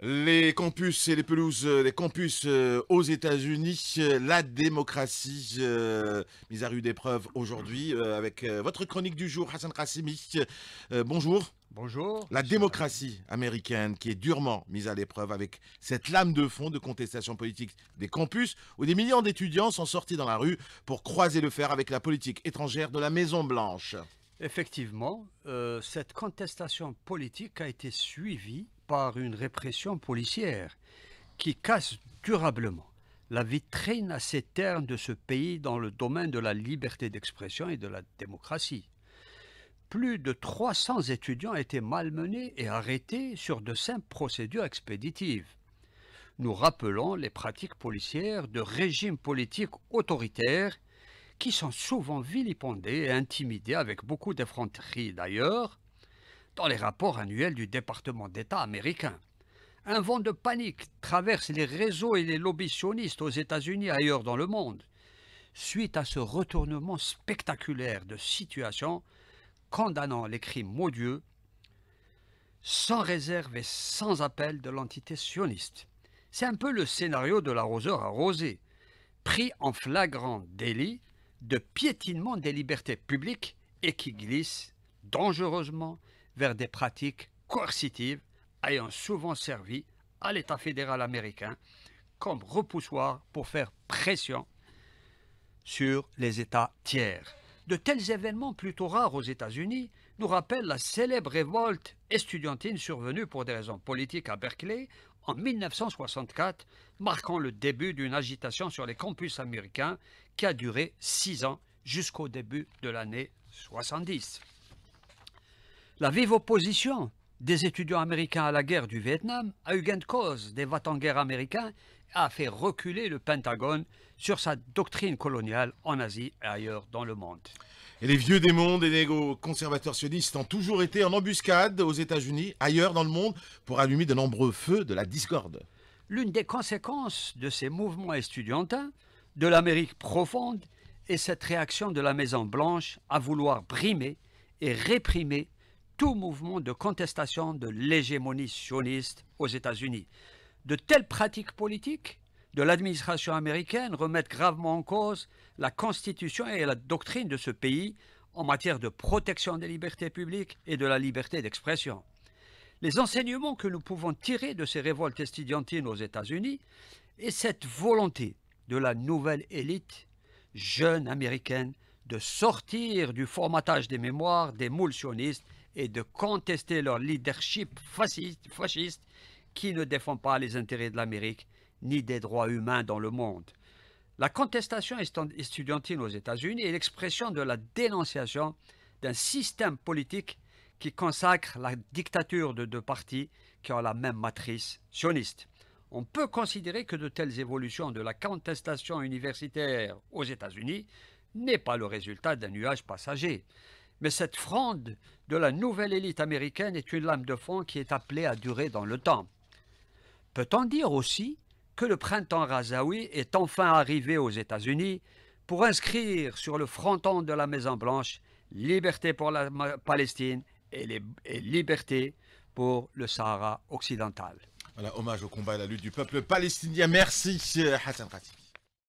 Les campus et les pelouses euh, les campus euh, aux États-Unis, euh, la démocratie mise à rude épreuve aujourd'hui avec votre chronique du jour, Hassan Rassimi. bonjour. Bonjour. La démocratie américaine qui est durement mise à l'épreuve avec cette lame de fond de contestation politique des campus où des millions d'étudiants sont sortis dans la rue pour croiser le fer avec la politique étrangère de la Maison-Blanche. Effectivement, cette contestation politique a été suivie par une répression policière qui casse durablement la vitrine à assez termes de ce pays dans le domaine de la liberté d'expression et de la démocratie. Plus de 300 étudiants étaient malmenés et arrêtés sur de simples procédures expéditives. Nous rappelons les pratiques policières de régimes politiques autoritaires qui sont souvent vilipendés et intimidés avec beaucoup d'effronterie d'ailleurs, dans les rapports annuels du département d'État américain. Un vent de panique traverse les réseaux et les lobbies sionistes aux États-Unis et ailleurs dans le monde. Suite à ce retournement spectaculaire de situation, condamnant les crimes odieux, sans réserve et sans appel de l'entité sioniste. C'est un peu le scénario de l'arroseur arrosé, pris en flagrant délit de piétinement des libertés publiques et qui glisse dangereusement vers des pratiques coercitives ayant souvent servi à l'État fédéral américain comme repoussoir pour faire pression sur les États tiers. De tels événements plutôt rares aux États-Unis nous rappellent la célèbre révolte estudiantine survenue pour des raisons politiques à Berkeley en 1964, marquant le début d'une agitation sur les campus américains qui a duré six ans jusqu'au début de l'année 70. La vive opposition des étudiants américains à la guerre du Vietnam a eu gain de cause des vétérans américains et a fait reculer le Pentagone sur sa doctrine coloniale en Asie et ailleurs dans le monde. Et les vieux démons des mondes conservateurs sionistes ont toujours été en embuscade aux États-Unis, ailleurs dans le monde, pour allumer de nombreux feux de la discorde. L'une des conséquences de ces mouvements étudiantins de l'Amérique profonde, est cette réaction de la Maison-Blanche à vouloir brimer et réprimer tout mouvement de contestation de l'hégémonie sioniste aux États-Unis. De telles pratiques politiques de l'administration américaine remettent gravement en cause la constitution et la doctrine de ce pays en matière de protection des libertés publiques et de la liberté d'expression. Les enseignements que nous pouvons tirer de ces révoltes estudiantines aux États-Unis et cette volonté de la nouvelle élite jeune américaine de sortir du formatage des mémoires des moules sionistes et de contester leur leadership fasciste, qui ne défend pas les intérêts de l'Amérique ni des droits humains dans le monde. La contestation estudiantine aux États-Unis est l'expression de la dénonciation d'un système politique qui consacre la dictature de deux partis qui ont la même matrice sioniste. On peut considérer que de telles évolutions de la contestation universitaire aux États-Unis n'est pas le résultat d'un nuage passager. Mais cette fronde de la nouvelle élite américaine est une lame de fond qui est appelée à durer dans le temps. Peut-on dire aussi que le printemps Razaoui est enfin arrivé aux États-Unis pour inscrire sur le fronton de la Maison-Blanche liberté pour la Palestine et, liberté pour le Sahara occidental. Voilà, hommage au combat et à la lutte du peuple palestinien. Merci, Hassan